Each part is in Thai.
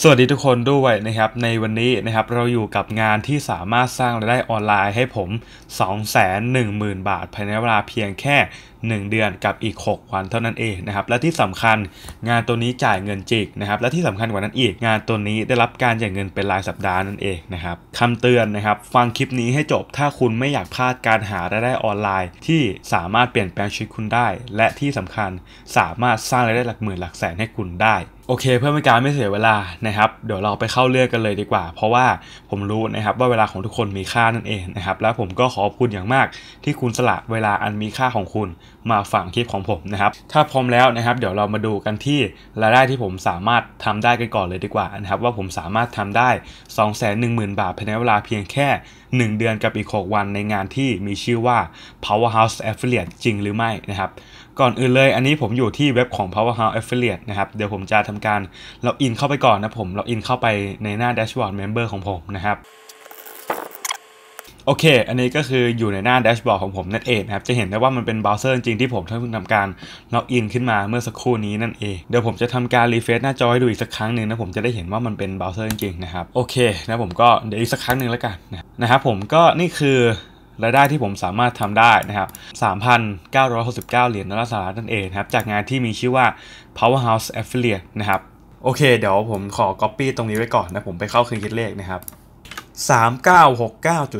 สวัสดีทุกคนด้วยนะครับในวันนี้นะครับเราอยู่กับงานที่สามารถสร้างรายได้ออนไลน์ให้ผม210,000 บาท ภายในเวลาเพียงแค่ 1 เดือนกับอีก 6 วันเท่านั้นเองนะครับและที่สำคัญงานตัวนี้จ่ายเงินจริงนะครับและที่สำคัญกว่านั้นอีก งานตัวนี้ได้รับการจ่ายเงินเป็นรายสัปดาห์นั่นเองนะครับคำเตือนนะครับฟังคลิปนี้ให้จบถ้าคุณไม่อยากพลาดการหารายได้ออนไลน์ที่สามารถเปลี่ยนแปลงชีวิตคุณได้ และที่สำคัญสามารถสร้างรายได้หลักหมื่นหลักแสนให้คุณได้โอเคเพื่อไม่การไม่เสียเวลานะครับ เดี๋ยวเราไปเข้าเรื่องกันเลยดีกว่า เพราะว่าผมรู้นะครับว่าเวลาของทุกคนมีค่านั่นเองนะครับและผมก็ขอบคุณอย่างมาก ที่คุณสละเวลาอันมีค่าของคุณมาฟังคลิปของผมนะครับถ้าพร้อมแล้วนะครับเดี๋ยวเรามาดูกันที่รายได้ที่ผมสามารถทำได้กันก่อนเลยดีกว่านะครับว่าผมสามารถทำได้2 1 0 0 0 0 บาทภายในเวลาเพียงแค่ 1 เดือนกับอีก6วันในงานที่มีชื่อว่า Powerhouse Affiliate จริงหรือไม่นะครับก่อนอื่นเลย อันนี้ผมอยู่ที่เว็บของ Powerhouse Affiliate นะครับเดี๋ยวผมจะทำการล็อกอินเข้าไปก่อนนะผม ล็อกอินเข้าไปในหน้า Dashboard Member ของผมนะครับ โอเค อันนี้ก็คืออยู่ในหน้าแดชบอร์ดของผมนั่นเองนะครับจะเห็นได้ว่ามันเป็นเบราว์เซอร์จริงที่ผมเพิ่งทำการ ล็อกอินขึ้นมาเมื่อสักครู่นี้นั่นเอง เดี๋ยวผมจะทำการรีเฟรชหน้าจอให้ดูอีกสักครั้งหนึ่งนะผมจะได้เห็นว่ามันเป็นเบราว์เซอร์จริงนะครับโอเคนะผมก็เดี๋ยวอีกสักครั้งหนึ่งแล้วกันนะครับผมก็นี่คือรายได้ที่ผมสามารถทำได้นะครับ 3,969 เหรียญดอลลาร์สหรัฐนั่นเองครับ จากงานที่มีชื่อว่า Powerhouse Affiliate นะครับ โอเคเดี๋ยวผมขอ Copy ตรงนี้ไว้ก่อนนะ ผมไปเข้าเครื่องคิดเลขนะครับ 3969.59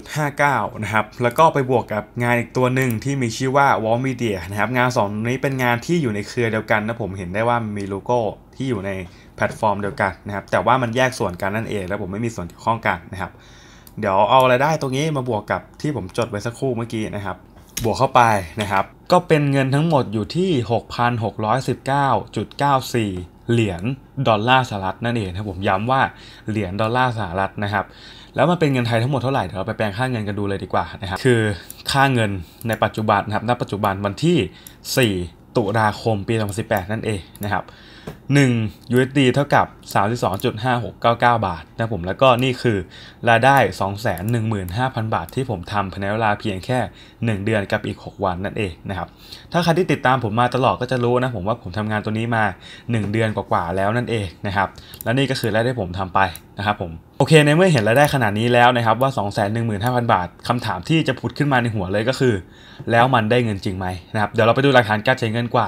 นะครับ แล้วก็ไปบวกกับงานอีกตัวหนึ่งที่มีชื่อว่า Wall Media นะครับ งานสองนี้เป็นงานที่อยู่ในเครือเดียวกันนะ ผมเห็นได้ว่ามีโลโก้ ที่อยู่ในแพลตฟอร์มเดียวกันนะครับ แต่ว่ามันแยกส่วนกันนั่นเอง และผมไม่มีส่วนเกี่ยวข้องกันนะครับเดี๋ยวเอารายได้ตรงนี้มาบวกกับที่ผมจดไว้สักครู่เมื่อกี้นะครับบวกเข้าไปนะครับ ก็เป็นเงินทั้งหมดอยู่ที่ 6,619.94 เหรียญดอลลาร์สหรัฐนั่นเองนะผมย้ำว่าเหรียญดอลลาร์สหรัฐนะครับแล้วมันเป็นเงินไทยทั้งหมดเท่าไหร่เดี๋ยวเราไปแปลงค่าเงินกันดูเลยดีกว่านะครับคือค่าเงินในปัจจุบันนะครับณปัจจุบันวันที่ 4 ตุลาคมปี 2018 นั่นเองนะครับ1 USD เท่ากับ 32.5699 บาทนะผมแล้วก็นี่คือรายได้ 215,000 บาทที่ผมทำภายในเวลาเพียงแค่ 1 เดือนกับอีก 6 วันนั่นเองนะครับถ้าใครที่ติดตามผมมาตลอดก็จะรู้นะผมว่าผมทำงานตัวนี้มา 1 เดือนกว่าๆแล้วนั่นเองนะครับและนี่ก็คือรายได้ผมทำไปนะครับผมโอเคในเมื่อเห็นรายได้ขนาดนี้แล้วนะครับว่า 2 1 5 0 0 0 บาท คำถามที่จะผุดขึ้นมาในหัวเลยก็คือ แล้วมันได้เงินจริงไหมนะครับเดี๋ยวเราไปดูหลักฐานการใช้เงินกว่า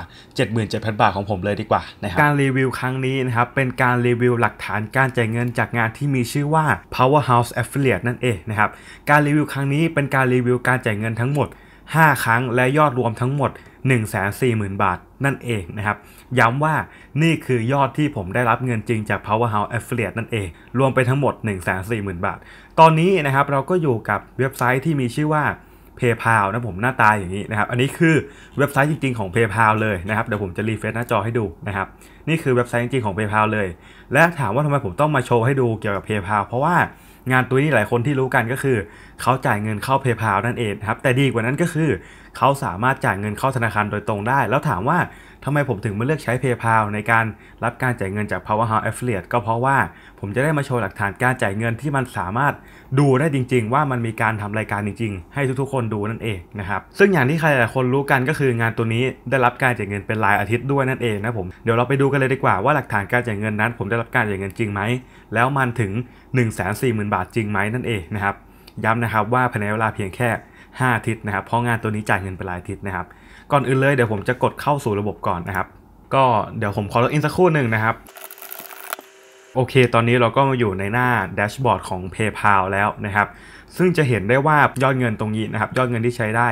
77,000 บาทของผมเลยดีกว่านะครับการรีวิวครั้งนี้นะครับเป็นการรีวิวหลักฐานการจ่ายเงินจากงานที่มีชื่อว่า Powerhouse Affiliate นั่นเองนะครับการรีวิวครั้งนี้เป็นการรีวิวการจ่ายเงินทั้งหมด 5 ครั้งและยอดรวมทั้งหมด 140,000 บาท นั่นเองนะครับย้ำว่านี่คือยอดที่ผมได้รับเงินจริงจาก Powerhouse Affiliate นั่นเอง รวมไปทั้งหมด 140,000 บาท ตอนนี้นะครับเราก็อยู่กับเว็บไซต์ที่มีชื่อว่า PayPal นะผมหน้าตาอย่างนี้นะครับอันนี้คือเว็บไซต์จริงๆของ PayPal เลยนะครับเดี๋ยวผมจะรีเฟซหน้าจอให้ดูนะครับนี่คือเว็บไซต์จริงๆ ของ PayPal เลย และถามว่าทำไมผมต้องมาโชว์ให้ดูเกี่ยวกับ PayPal เพราะว่างานตัวนี้หลายคนที่รู้กันก็คือเขาจ่ายเงินเข้า PayPal นั่นเองครับแต่ดีกว่านั้นก็คือเขาสามารถจ่ายเงินเข้าธนาคารโดยตรงได้ แล้วถามว่าทำไมผมถึงมาเลือกใช้ PayPal ในการรับการจ่ายเงินจาก Powerhouse Affiliate ก็เพราะว่าผมจะได้มาโชว์หลักฐานการจ่ายเงินที่มันสามารถดูได้จริงๆ ว่ามันมีการทำรายการจริงๆ ให้ทุกๆคนดูนั่นเองนะครับ ซึ่งอย่างที่ใครหลายคนรู้กันก็คืองานตัวนี้ได้รับการจ่ายเงินเป็นรายอาทิตย์ด้วยนั่นเองนะผมเดี๋ยวเราไปดูกันเลยดีกว่าว่าหลักฐานการจ่ายเงินนั้น ผมได้รับการจ่ายเงินจริงไหมแล้วมันถึง1 4 0 0 0 0 บาทจริงไหมนั่นเองนะครับย้ำนะครับว่าภายในเวลาเพียงแค่5 ทิศนะครับ เพราะงานตัวนี้จ่ายเงินไปหลายทิศนะครับ ก่อนอื่นเลยเดี๋ยวผมจะกดเข้าสู่ระบบก่อนนะครับ ก็เดี๋ยวผมขอล็อกอินสักครู่หนึ่งนะครับ โอเคตอนนี้เราก็มาอยู่ในหน้าแดชบอร์ดของ PayPal แล้วนะครับ ซึ่งจะเห็นได้ว่ายอดเงินตรงนี้นะครับ ยอดเงินที่ใช้ได้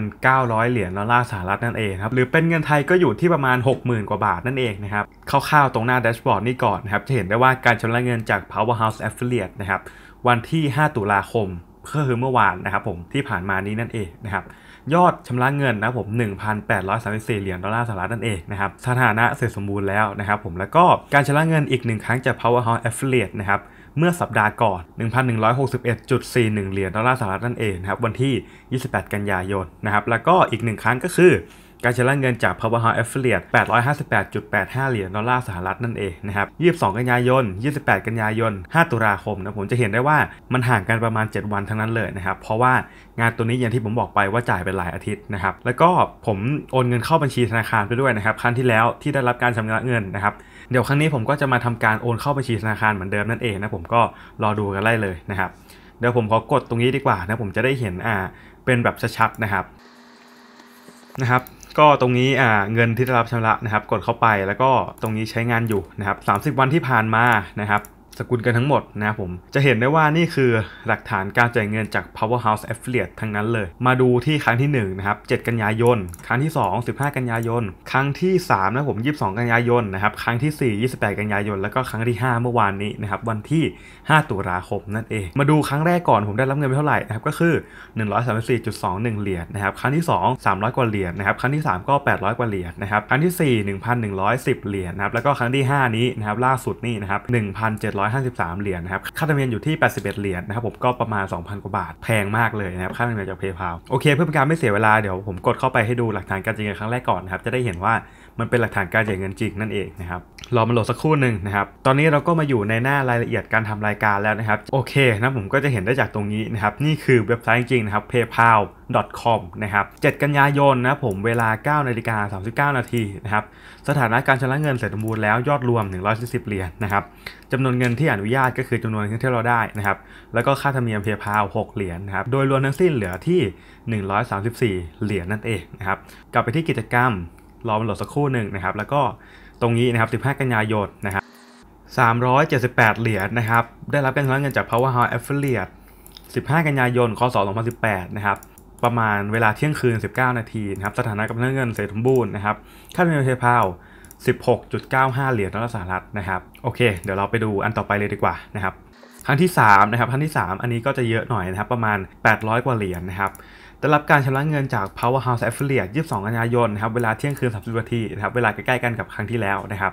1,900 เหรียญดอลลาร์สหรัฐนั่นเองครับ หรือเป็นเงินไทยก็อยู่ที่ประมาณ 60,000 กว่าบาทนั่นเองนะครับคร่าวๆตรงหน้าแดชบอร์ดนี้ก่อนนะครับจะเห็นได้ว่าการชำระเงินจาก Powerhouse Affiliate นะครับวันที่ 5 ตุลาคมก็คือเมื่อวานนะครับผมที่ผ่านมานี้นั่นเองนะครับยอดชำระเงินนะผม1,834 เหรียญดอลลาร์สหรัฐนั่นเองนะครับสถานะเสร็จสมบูรณ์แล้วนะครับผมแล้วก็การชำระเงินอีกหนึ่งครั้งจาก Powerhouse Affiliate นะครับเมื่อสัปดาห์ก่อน 1,161.41 เหรียญดอลลาร์สหรัฐนั่นเองนะครับวันที่ 28 กันยายนนะครับแล้วก็อีกหนึ่งครั้งก็คือการชำระเงินจากพ Power h ์ u s เฟอร์เรียด858.85 เหรียญดอลลาร์สหรัฐนั่นเองนะครับ 22 กันยายน 28 กันยายน 5 ตุลาคมนะผมจะเห็นได้ว่ามันห่างกันประมาณ 7 วันทั้งนั้นเลยนะครับ เพราะว่างานตัวนี้อย่างที่ผมบอกไปว่าจ่ายไปหลายอาทิตย์นะครับ แล้วก็ผมโอนเงินเข้าบัญชีธนาคารไปด้วยนะครับ ครั้งที่แล้วที่ได้รับการชำระเงินนะครับ เดี๋ยวครั้งนี้ผมก็จะมาทำการโอนเข้าบัญชีธนาคารเหมือนเดิมนั่นเองนะผมก็รอดูกันไล่เลยนะครับ เดี๋ยวผมขอกดตรงนี้ดีกว่านะผมจะได้เห็นอ่าเป็นแบบชัดๆนะครับนะครับก็ตรงนี้เงินที่ได้รับชำระนะครับ กดเข้าไปแล้วก็ตรงนี้ใช้งานอยู่นะครับ 30 วันที่ผ่านมานะครับสกุลกันทั้งหมดนะครับผมจะเห็นได้ว่านี่คือหลักฐานการจ่ายเงินจาก Powerhouse Affiliate ทั้งนั้นเลย มาดูที่ครั้งที่1นะครับ 7 กันยายนครั้งที่2 15 กันยายน ครั้งที่3นะผม 22 กันยายนนะครับครั้งที่ 4 28 กันยายนแล้วก็ครั้งที่ 5 เมื่อวานนี้นะครับวันที่ 5 ตุลาคมนั่นเองมาดูครั้งแรกก่อนผมได้รับเงินไปเท่าไหร่นะครับก็คือ 134.21 เหรียญนะครับครั้งที่ 2 300 กว่าเหรียญนะครับครั้งที่3ก็ 800 กว่าเหรียญนะครับครั้งที่4 1,110เหรียญนะครับแล้วก็ครั้งที่ 5 นี้นะครับล่าสุดนี่นะครับ1,700 153 เหรียญนนะครับ ค่าธรรมเนียมอยู่ที่ 81 เหรียญนนะครับ ผมก็ประมาณ 2,000 กว่าบาท แพงมากเลยนะครับ ค่าธรรมเนียมจาก PayPal โอเค เพื่อเป็นการไม่เสียเวลา เดี๋ยวผมกดเข้าไปให้ดูหลักฐานการจ่ายเงินครั้งแรกก่อนนะครับ จะได้เห็นว่ามันเป็นหลักฐานการจ่ายเงินจริงนั่นเองนะครับรอมาโหลดสักครู่หนึ่งนะครับ ตอนนี้เราก็มาอยู่ในหน้ารายละเอียดการทำรายการแล้วนะครับ โอเคนะผมก็จะเห็นได้จากตรงนี้นะครับ นี่คือเว็บไซต์จริงนะครับ PayPal com นะครับ7กันยายนนะผมเวลา 9นาฬิกา39นาทีนะครับ สถานะการชำระเงินเสร็จสมบูรณ์แล้วยอดรวม140เหรียญนนะครับจำนวนเงินที่อนุญาตก็คือจำนวนเงินที่เราได้นะครับ แล้วก็ค่าธรรมเนียมเพย์พา6เหรียญนนะครับ โดยรวมทั้งสิ้นเหลือที่ 134 เหรียญนั่นเองนะครับ กลับไปที่กิจกรรมรอมันโหลดสักครู่หนึ่งนะครับ แล้วก็ตรงนี้นะครับ 15 กันยายนนะครับ 378 เหรียญนะครับ ได้รับการชำระเงินจาก Powerhouse Affiliate 15 กันยายนคศ2018 นะครับ ประมาณเวลาเที่ยงคืน 19 นาทีนะครับ สถานะกำลังเงินเสร็จสมบูรณ์นะครับ ค่าเงินเทพาว 16.95 เหรียญดอลลาร์สหรัฐนะครับ โอเค เดี๋ยวเราไปดูอันต่อไปเลยดีกว่านะครับครั้งที่3นะครับครั้งที่ 3 อันนี้ก็จะเยอะหน่อยนะครับประมาณ 800 กว่าเหรียญนะครับได้รับการชำระเงินจาก Powerhouse Affiliate 22กันยายนนะครับ เวลาเที่ยงคืน 30นาทีนะครับ เวลาใกล้ๆกันกับครั้งที่แล้วนะครับ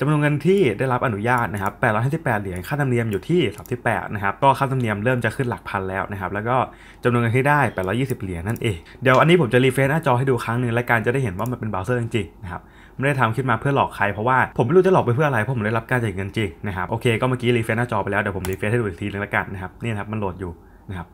จำนวนเงินที่ได้รับอนุญาตนะครับ858เหรียญ ค่าธรรมเนียมอยู่ที่ 38นะครับก็ค่าธรรมเนียมเริ่มจะขึ้นหลักพันแล้วนะครับ แล้วก็จำนวนเงินที่ได้ 820 เหรียญนั่นเอง เดี๋ยวอันนี้ผมจะรีเฟรชหน้าจอให้ดูครั้งหนึ่งและการจะได้เห็นว่ามันเป็นเบราว์เซอร์จริงๆนะครับ ไม่ได้ทำขึ้นมาเพื่อหลอกใครเพราะว่า ผมไม่รู้จะหลอกไปเพื่ออะไรเพราะผมได้รับการจ่ายเงินจริงนะครับโอเค ก็เมื่อกี้รีเฟรชหน้าจอไปแล้วเดี๋ยวผมรีเฟรชให้ดูอีกทีนึงลวกันนะครับนี่นะครับมันโหลดอยู่นะครับ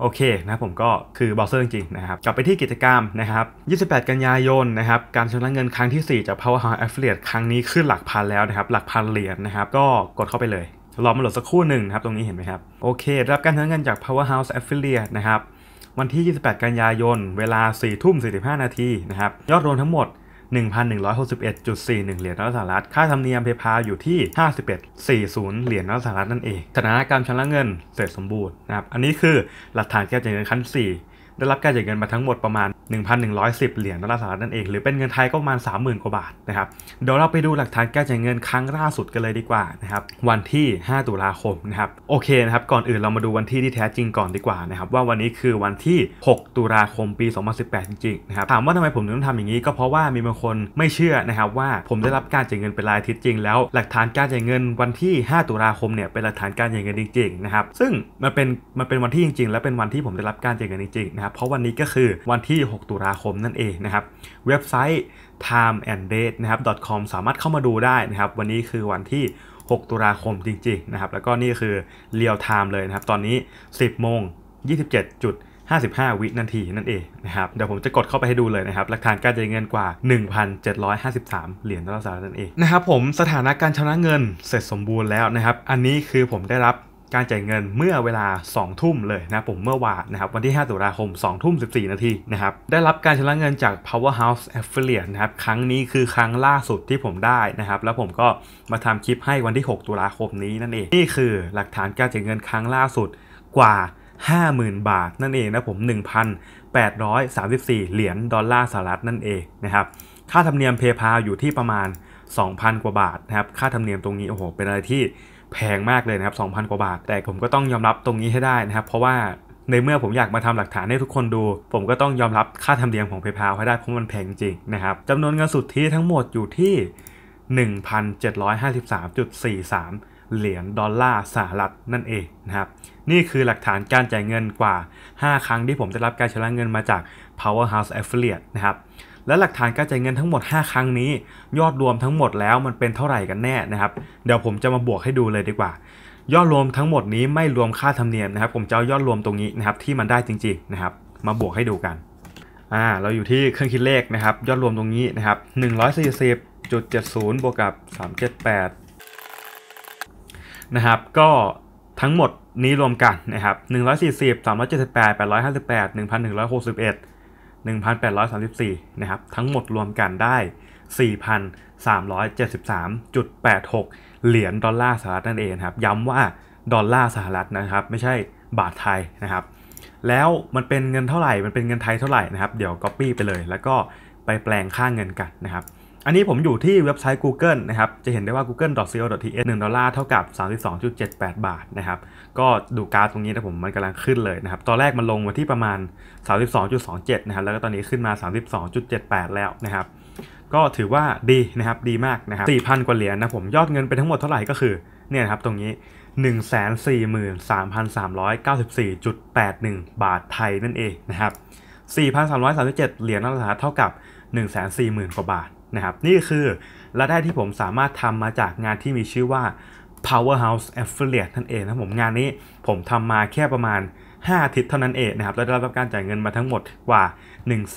โอเคนะผมก็คือบราวเซอร์จริงๆนะครับ กลับไปที่กิจกรรมนะครับ 28 กันยายนนะครับการชำระเงินครั้งที่ 4 จาก Powerhouse Affiliate ครั้งนี้ขึ้นหลักพันแล้วนะครับ หลักพันเหรียญนนะครับ ก็กดเข้าไปเลย รอมาโหลดสักครู่หนึ่งนะครับ ตรงนี้เห็นไหมครับ โอเค รับการชำระเงินจาก Powerhouse Affiliate นะครับวันที่ 28 กันยายน เวลา4ทุ่ม 45 นาทีนะครับยอดรวมทั้งหมด1,161.41 เหรียญดอลลาร์สหรัฐค่าธรรมเนียมเพย์พาอยู่ที่ 51.40 เหรียญดอลลาร์สหรัฐนั่นเองธนากรรชำระเงินเสร็จสมบูรณ์นะครับ อันนี้คือหลักฐานการจ่ายเงินขั้น4ได้รับการจ่ายเงินมาทั้งหมดประมาณ1,110เหรียญดอลลาร์สหรัฐนั่นเองหรือเป็นเงินไทยก็ประมาณ30,000กว่าบาทนะครับเดี๋ยวเราไปดูหลักฐานการจ่ายเงินครั้งล่าสุดกันเลยดีกว่านะครับวันที่ 5 ตุลาคมนะครับโอเคนะครับก่อนอื่นเรามาดูวันที่ที่แท้จริงก่อนดีกว่านะครับว่าวันนี้คือวันที่ 6 ตุลาคมปี2018จริงๆนะครับถามว่าทำไมผมถึงต้องทำอย่างนี้ ก็เพราะว่ามีบางคนไม่เชื่อนะครับว่าผมได้รับการจ่ายเงินเป็นรายทิศจริงแล้ว หลักฐานการจ่ายเงินวันที่ 5 ตุลาคมเนี่ยเป็นหลักฐานการจ่ายเงินจริงๆนะครับซึ่งมันเป็นมันเป็นวันที่จริง ๆ และเป็นวันที่ผมได้รับการจ่ายเงินจริงๆนะครับเพราะวันนี้ก็คือวันที่ 6 ตุลาคมนั่นเองนะครับ เว็บไซต์ time and date นะครับ .com สามารถเข้ามาดูได้นะครับ วันนี้คือวันที่ 6 ตุลาคมจริงๆ นะครับ แล้วก็นี่คือเรียลไทม์เลยนะครับ ตอนนี้ 10 โมง 27จุด55 วินาทีนั่นเองนะครับ เดี๋ยวผมจะกดเข้าไปให้ดูเลยนะครับ หลักฐานการจ่ายเงินกว่า 1,753 เหรียญดอลลาร์สหรัฐนั่นเองนะครับผม สถานะการชำระเงินเสร็จสมบูรณ์แล้วนะครับ อันนี้คือผมได้รับการจ่ายเงินเมื่อเวลา 2 ทุ่มเลยนะผมเมื่อวานนะครับวันที่ 5 ตุลาคม2ทุ่ม14 นาทีนะครับ ได้รับการชำระเงินจาก Powerhouse Affiliate นะครับครั้งนี้คือครั้งล่าสุดที่ผมได้นะครับ แล้วผมก็มาทำคลิปให้วันที่ 6 ตุลาคมนี้นั่นเอง นี่คือหลักฐานการจ่ายเงินครั้งล่าสุดกว่า 50,000 บาทนั่นเองนะผม 1,834 เหรียญดอลลาร์สหรัฐนั่นเองนะครับค่าธรรมเนียมเพย์พาอยู่ที่ประมาณ2,000กว่าบาทนะครับค่าธรรมเนียมตรงนี้โอ้โหเป็นอะไรที่แพงมากเลยนะครับ2,000 กว่าบาท แต่ผมก็ต้องยอมรับตรงนี้ให้ได้นะครับ เพราะว่าในเมื่อผมอยากมาทำหลักฐานให้ทุกคนดู ผมก็ต้องยอมรับค่าธรรมเนียมของ PayPal ให้ได้เพราะมันแพงจริงนะครับจำนวนเงินสุดที่ทั้งหมดอยู่ที่ 1,753.43 เหรียญดอลลาร์สหรัฐนั่นเองนะครับนี่คือหลักฐานการจ่ายเงินกว่า 5 ครั้งที่ผมได้รับการชำระเงินมาจาก Powerhouse Affiliate นะครับและหลักฐานการจ่ายเงินทั้งหมด 5 ครั้งนี้ยอดรวมทั้งหมดแล้วมันเป็นเท่าไหร่กันแน่นะครับเดี๋ยวผมจะมาบวกให้ดูเลยดีกว่า ยอดรวมทั้งหมดนี้ไม่รวมค่าธรรมเนียมนะครับ ผมจะเอายอดรวมตรงนี้นะครับที่มันได้จริงๆนะครับมาบวกให้ดูกันอ่าเราอยู่ที่เครื่องคิดเลขนะครับยอดรวมตรงนี้นะครับ140.70บวกกับ 378นะครับก็ทั้งหมดนี้รวมกันนะครับ140 378 858 1161 1,834นะครับทั้งหมดรวมกันได้ 4,373.86 เหรียญดอลลาร์สหรัฐนั่นเองครับย้ำว่าดอลลาร์สหรัฐนะครับ ไม่ใช่บาทไทยนะครับ แล้วมันเป็นเงินเท่าไหร่ มันเป็นเงินไทยเท่าไหร่นะครับเดี๋ยวก๊อปปี้ไปเลย แล้วก็ไปแปลงค่าเงินกันนะครับอันนี้ผมอยู่ที่เว็บไซต์ Google นะครับ จะเห็นได้ว่า google.co.th 1ดอลลาร์เท่ากับ 32.78 บาทนะครับ ก็ดูกราฟตรงนี้นะผมมันกำลังขึ้นเลยนะครับ ตอนแรกมันลงมาที่ประมาณ 32.27 นะครับ แล้วก็ตอนนี้ขึ้นมา 32.78 แล้วนะครับ ก็ถือว่าดีนะครับดีมากนะครับ 4,000กว่าเหรียญนนะผมยอดเงินไปทั้งหมดเท่าไหร่ก็คือ เนี่ยครับตรงนี้143,394.81 บาทไทยนั่นเองนะครับ4,337เหรียญั่นแหละเท่ากับ140,000กว่าบาทนะครับนี่คือรายได้ที่ผมสามารถทำมาจากงานที่มีชื่อว่า powerhouse affiliate นั่นเองนะผมงานนี้ผมทำมาแค่ประมาณ 5 อาทิตย์เท่านั้นเองนะครับ แล้วได้รับการจ่ายเงินมาทั้งหมดกว่า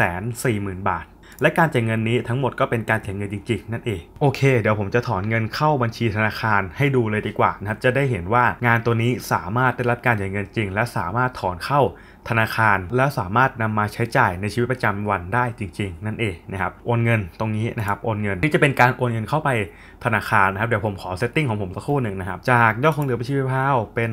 140,000 บาท และการจ่ายเงินนี้ทั้งหมดก็เป็นการจ่ายเงินจริงๆ นั่นเอง โอเคเดี๋ยวผมจะถอนเงินเข้าบัญชีธนาคารให้ดูเลยดีกว่านะครับ จะได้เห็นว่างานตัวนี้สามารถได้รับการจ่ายเงินจริง และสามารถถอนเข้าธนาคารแล้วสามารถนำมาใช้จ่ายในชีวิตประจำวันได้จริงๆ นั่นเองนะครับ โอนเงินตรงนี้นะครับ โอนเงินนี่จะเป็นการโอนเงินเข้าไปธนาคารนะครับ เดี๋ยวผมขอเซตติ้งของผมสักครู่หนึ่งนะครับ จากยอดคงเหลือบัญชีพาวเป็น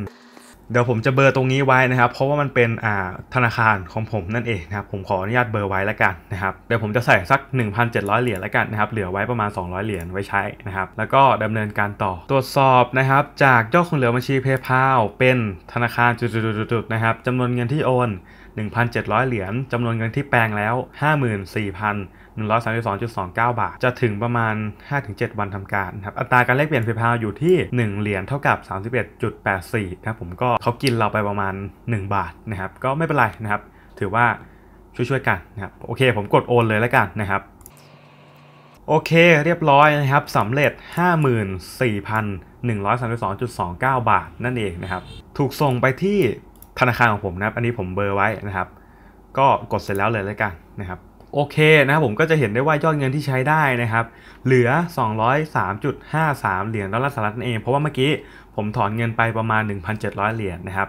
เดี๋ยวผมจะเบอร์ตรงนี้ไว้นะครับ เพราะว่ามันเป็นอ่าธนาคารของผมนั่นเองนะครับ ผมขออนุญาตเบอร์ไว้แล้วกันนะครับ เดี๋ยวผมจะใส่สัก 1,700 เหรียญแล้วกันนะครับ เหลือไว้ประมาณ200 เหรียญไว้ใช้นะครับ แล้วก็ดำเนินการต่อตรวจสอบนะครับ จากยอดคงเหลือบัญชีเพย์พาเป็นธนาคารจุดๆๆนะครับจำนวนเงินที่โอน 1,700 เหรียญจำนวนเงินที่แปลงแล้ว 54,000 132.29 บาทจะถึงประมาณ 5-7 วันทำการครับอัตราการแลกเปลี่ยนเพย์พาอยู่ที่ 1 เหรียญเท่ากับ 31.84ครับผมก็เขากินเราไปประมาณ 1 บาทนะครับ ก็ไม่เป็นไรนะครับ ถือว่าช่วยๆกันนะครับโอเคผมกดโอนเลยแล้วกันนะครับ โอเคเรียบร้อยนะครับสำเร็จ 54,132.29 บาท นั่นเองนะครับ ถูกส่งไปที่ธนาคารของผมนะครับ อันนี้ผมเบอร์ไว้นะครับ ก็กดเสร็จแล้วเลยแล้วกันนะครับโอเคนะผมก็จะเห็นได้ว่ายอดเงินที่ใช้ได้นะครับ เหลือ 203.53 เหรียญดอลลาร์สหรัฐเองเพราะว่าเมื่อกี้ผมถอนเงินไปประมาณ 1,700 เหรียญนนะครับ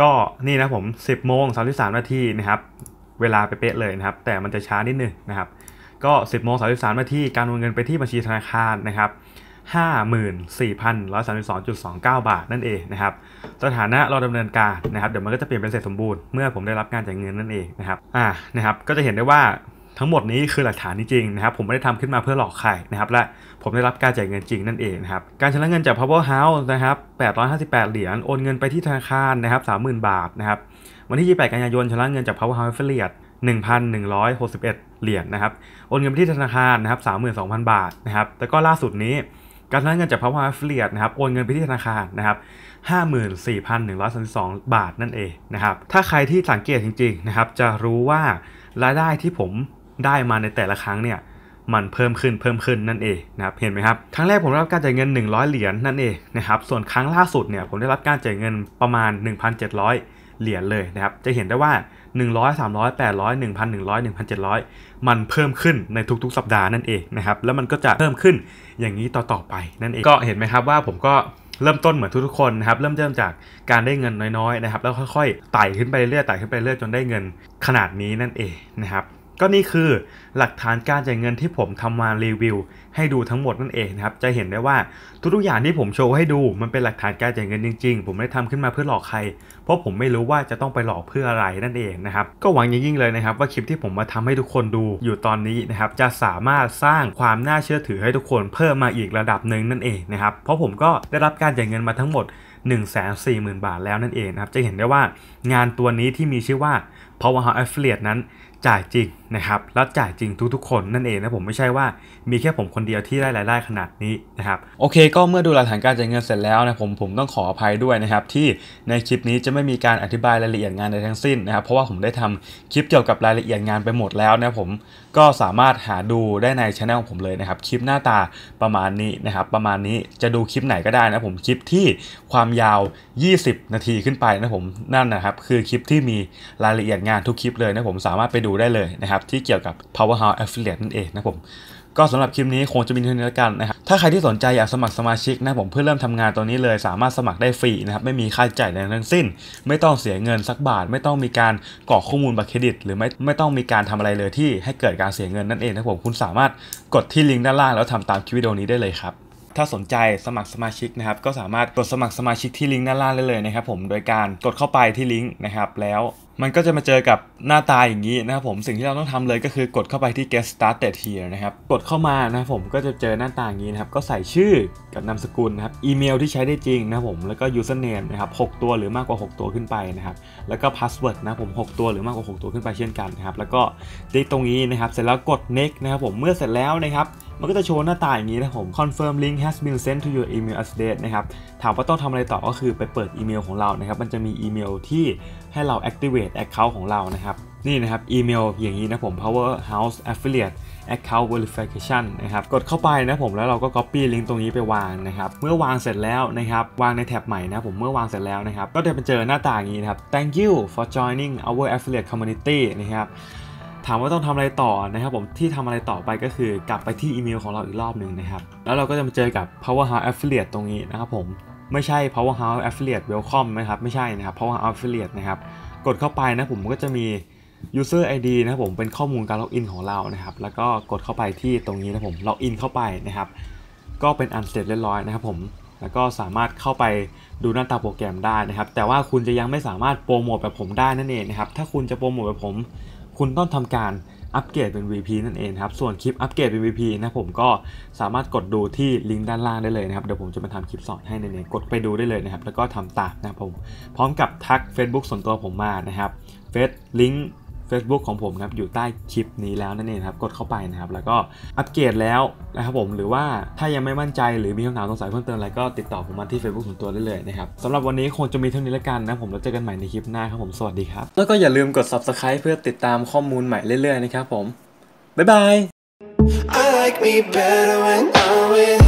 ก็นี่นะผม 10โมง33นาทีนะครับเวลาไปเป๊ะเลยนะครับ แต่มันจะช้านิดนึงนะครับ ก็ 10โมง33นาทีการโอนเงินไปที่บัญชีธนาคารนะครับ54,132.29 บาทนั่นเองนะครับ สถานะเราดำเนินการนะครับเดี๋ยวมันก็จะเปลี่ยนเป็นเสร็จสมบูรณ์เมื่อผมได้รับการจ่ายเงินนั่นเองนะครับอ่านะครับก็จะเห็นได้ว่าทั้งหมดนี้คือหลักฐานจริงนะครับผมไม่ได้ทำขึ้นมาเพื่อหลอกใครนะครับและผมได้รับการจ่ายเงินจริงนั่นเองนะครับการชำระเงินจาก Power House นะครับ858เหรียญโอนเงินไปที่ธนาคารนะครับ30,000บาทนะครับวันที่28กันยายนชำระเงินจาก Power House Affiliate 1,161เหรียญนะครับโอนเงินไปที่ธนาคารนะครับ32,000 บาทนะครับแต่ก็ล่าสุดนี้การชำระเงินจาก Power House Affiliate นะครับโอนเงินไปที่ธนาคารนะครับ54,132 บาทนั่นเองนะครับถ้าใครที่สังเกตจริงๆนะครับจะรู้ว่ารายได้ที่ผมได้มาในแต่ละครั้งเนี่ย มันเพิ่มขึ้นเพิ่มขึ้นนั่นเองนะครับ เห็นไหมครับ ครั้งแรกผมได้รับการจ่ายเงิน 100 เหรียญนั่นเองนะครับ ส่วนครั้งล่าสุดเนี่ย ผมได้รับการจ่ายเงินประมาณ 1,700 เหรียญเลยนะครับ จะเห็นได้ว่า 100 300 800 1,100 1,700 มันเพิ่มขึ้นในทุกๆ สัปดาห์นั่นเองนะครับ แล้วมันก็จะเพิ่มขึ้นอย่างนี้ต่อๆไปนั่นเอง ก็เห็นไหมครับว่าผมก็เริ่มต้นเหมือนทุกๆคนนะครับ เริ่มเริ่มจากการได้เงินน้อยๆนะครับแล้วค่อยๆไต่ขึ้นไปเรื่อยๆไต่ขึ้นไปเรื่อยจนได้เงินขนาดนี้นั่นเองนะครับก็นี่คือหลักฐานการจ่ายเงินที่ผมทำมารีวิว ให้ดูทั้งหมดนั่นเองนะครับจะเห็นได้ว่าทุกๆอย่างที่ผมโชว์ให้ดูมันเป็นหลักฐานการจ่ายเงินจริงๆผมไม่ได้ทำขึ้นมาเพื่อหลอกใคร เพราะผมไม่รู้ว่าจะต้องไปหลอกเพื่ออะไรนั่นเองนะครับก็หวังยิ่งๆเลยนะครับ ว่าคลิปที่ผมมาทำให้ทุกคนดูอยู่ตอนนี้นะครับจะสามารถสร้างความน่าเชื่อถือให้ทุกคนเพิ่มมาอีกระดับหนึ่งนั่นเองนะครับเพราะผมก็ได้รับการจ่ายเงินมาทั้งหมด140,000 บาทแล้วนั่นเองนะครับจะเห็นได้ว่างานตัวนี้ที่มีชื่อว่า Powerhouse Affiliate นั้นจ่ายจริงนะครับแล้วจ่ายจริงทุกๆคนนั่นเองนะผมไม่ใช่ว่ามีแค่ผมคนเดียวที่ได้รายได้ขนาดนี้นะครับโอเคก็เมื่อดูหลักฐานการจ่ายเงินเสร็จแล้วนะผมผมต้องขออภัยด้วย นะ ครับ ที่ใน คลิปนี้จะไม่มีการอธิบายรายละเอียดงานใดทั้งสิ้นนะครับเพราะว่าผมได้ทำคลิปเกี่ยวกับรายละเอียดงานไปหมดแล้วนะผมก็สามารถหาดูได้ในช anel ของผมเลยนะครับคลิปหน้าตาประมาณนี้นะครับประมาณนี้จะดูคลิปไหนก็ได้นะผมคลิปที่ความยาว 20 นาทีขึ้นไปนะผมนั่นนะครับคือคลิปที่มีรายละเอียดงานทุกคลิปเลยนะผมสามารถไปดูได้เลยนะครับที่เกี่ยวกับ Powerhouse Affiliate นั่นเองนะผมก็สำหรับคลิปนี้คงจะมีเท่านี้แล้วกันนะครับถ้าใครที่สนใจอยากสมัครสมาชิกนะผมเพื่อเริ่มทำงานตอนนี้เลย สามารถสมัครได้ฟรีนะครับไม่มีค่าใช้จ่ายใดทั้งสิ้น ไม่ต้องเสียเงินสักบาท ไม่ต้องมีการกรอกข้อมูลบัตรเครดิต หรือไม่ไม่ต้องมีการทำอะไรเลยที่ให้เกิดการเสียเงินนั่นเองนะผมคุณสามารถกดที่ลิงก์ด้านล่างแล้วทำตามคลิปวิดีโอนี้ได้เลยครับถ้าสนใจสมัครสมาชิกนะครับ ก็สามารถกดสมัครสมาชิกที่ลิงก์ด้านล่างได้เลยนะครับ ผมโดยการกดเข้าไปที่ลิงก์นะครับแล้ว มันก็จะมาเจอกับหน้าตาอย่างนี้นะครับ ผมสิ่งที่เราต้องทำเลยก็คือกดเข้าไปที่ get started here นะครับกดเข้ามานะครับผมก็จะเจอหน้าตาอย่างนี้นะครับ ก็ใส่ชื่อกับนามสกุลนะครับ อีเมลที่ใช้ได้จริงนะครับผมแล้วก็ username นะครับ6ตัวหรือมากกว่า 6 ตัวขึ้นไปนะครับ แล้วก็ password นะผม 6 ตัวหรือมากกว่า 6 ตัวขึ้นไปเช่นกันนะครับแล้วก็ติ๊กตรงนี้นะครับเสร็จแล้วกด next นะครับผมเมื่อเสร็จแล้วนะครับมันก็จะโชว์หน้าตาอย่างนี้นะผม confirm link has been sent to your email address นะครับถามว่าต้องทำอะไรต่อก็คือไปเปิดอีเมลของเรา นะครับ มันจะมีอีเมลที่ให้เรา activate account ของเรานะครับ นี่นะครับอีเมลอย่างนี้นะผม powerhouse affiliate account verification นะครับกดเข้าไปนะผมแล้วเราก็ copy ลิงก์ตรงนี้ไปวางนะครับเมื่อวางเสร็จแล้วนะครับวางในแท็บใหม่นะผมเมื่อวางเสร็จแล้วนะครับ ก็จะไปเจอหน้าต่างนี้นะครับ thank you for joining our affiliate community นะครับถามว่าต้องทำอะไรต่อนะครับผมที่ทำอะไรต่อไปก็คือกลับไปที่อีเมล ของเราอีกรอบหนึ่งนะครับ แล้วเราก็จะมาเจอกับ powerhouse affiliate ตรงนี้นะครับผมไม่ใช่ powerhouse affiliate welcome นะครับไม่ใช่นะครับ powerhouse affiliate นะครับกดเข้าไปนะผมก็จะมี user id นะครับผมเป็นข้อมูลการล็อกอินของเรานะครับ แล้วก็กดเข้าไปที่ตรงนี้นะผมล็อกอินเข้าไปนะครับ ก็เป็นอันเสร็จเรียบร้อยนะครับผมแล้วก็สามารถเข้าไปดูหน้าตาโปรแกรมได้นะครับ แต่ว่าคุณจะยังไม่สามารถโปรโมทแบบผมได้นั่นเองนะครับถ้าคุณจะโปรโมทแบบผมคุณต้องทำการอัปเกรดเป็น VP นั่นเองครับ ส่วนคลิปอัปเกรดเป็น VP นะผมก็สามารถกดดูที่ลิงก์ด้านล่างได้เลยนะครับ เดี๋ยวผมจะมาทำคลิปสอนให้ในนี้กดไปดูได้เลยนะครับ แล้วก็ทำตามนะครับผม พร้อมกับทัก Facebook ส่วนตัวผมมานะครับ เฟซลิงก์ Facebook ของผมครับอยู่ใต้คลิปนี้แล้วนั่นเองครับกดเข้าไปนะครับแล้วก็อัปเกรดแล้วนะครับผมหรือว่าถ้ายังไม่มั่นใจหรือมีคำถามสงสัยเพิ่มเติมอะไรก็ติดต่อผมมาที่ Facebook ส่วนตัวได้เลยนะครับสำหรับวันนี้คงจะมีเท่านี้ละกันนะผมแล้วเจอกันใหม่ในคลิปหน้าครับผมสวัสดีครับแล้วก็อย่าลืมกด Subscribe เพื่อติดตามข้อมูลใหม่เรื่อยๆนะครับผมบ๊ายบาย I like me better when I'm with